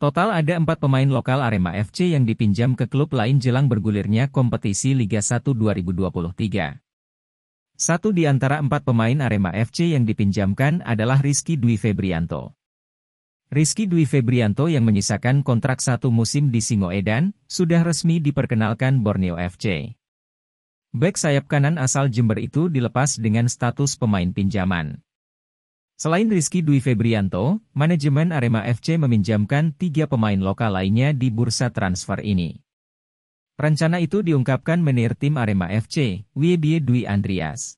Total ada empat pemain lokal Arema FC yang dipinjam ke klub lain jelang bergulirnya kompetisi Liga 1 2023. Satu di antara empat pemain Arema FC yang dipinjamkan adalah Rizky Dwi Febrianto. Rizky Dwi Febrianto yang menyisakan kontrak satu musim di Singoedan, sudah resmi diperkenalkan Borneo FC. Back sayap kanan asal Jember itu dilepas dengan status pemain pinjaman. Selain Rizky Dwi Febrianto, manajemen Arema FC meminjamkan tiga pemain lokal lainnya di bursa transfer ini. Rencana itu diungkapkan menir tim Arema FC, Wiebie Dwi Andreas.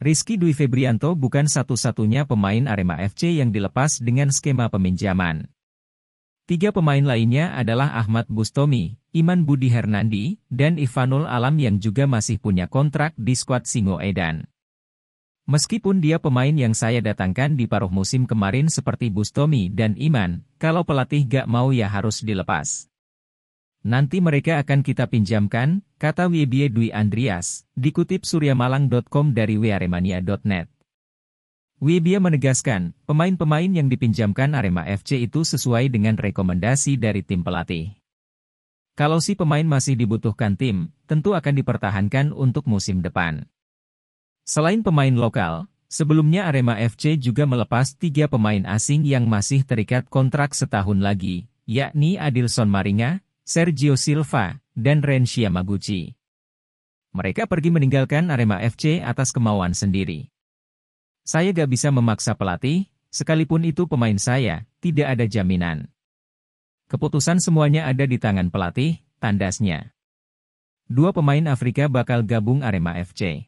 Rizky Dwi Febrianto bukan satu-satunya pemain Arema FC yang dilepas dengan skema peminjaman. Tiga pemain lainnya adalah Ahmad Bustomi, Iman Budi Hernandi, dan Ivanul Alam yang juga masih punya kontrak di skuad Singo Edan. Meskipun dia pemain yang saya datangkan di paruh musim kemarin seperti Bustomi dan Iman, kalau pelatih gak mau ya harus dilepas. Nanti mereka akan kita pinjamkan, kata Wiebie Dwi Andreas, dikutip suryamalang.com dari wearemania.net. Wiebie menegaskan, pemain-pemain yang dipinjamkan Arema FC itu sesuai dengan rekomendasi dari tim pelatih. Kalau si pemain masih dibutuhkan tim, tentu akan dipertahankan untuk musim depan. Selain pemain lokal, sebelumnya Arema FC juga melepas tiga pemain asing yang masih terikat kontrak setahun lagi, yakni Adilson Maringa, Sergio Silva, dan Ren Yamaguchi. Mereka pergi meninggalkan Arema FC atas kemauan sendiri. Saya gak bisa memaksa pelatih, sekalipun itu pemain saya, tidak ada jaminan. Keputusan semuanya ada di tangan pelatih, tandasnya. Dua pemain Afrika bakal gabung Arema FC.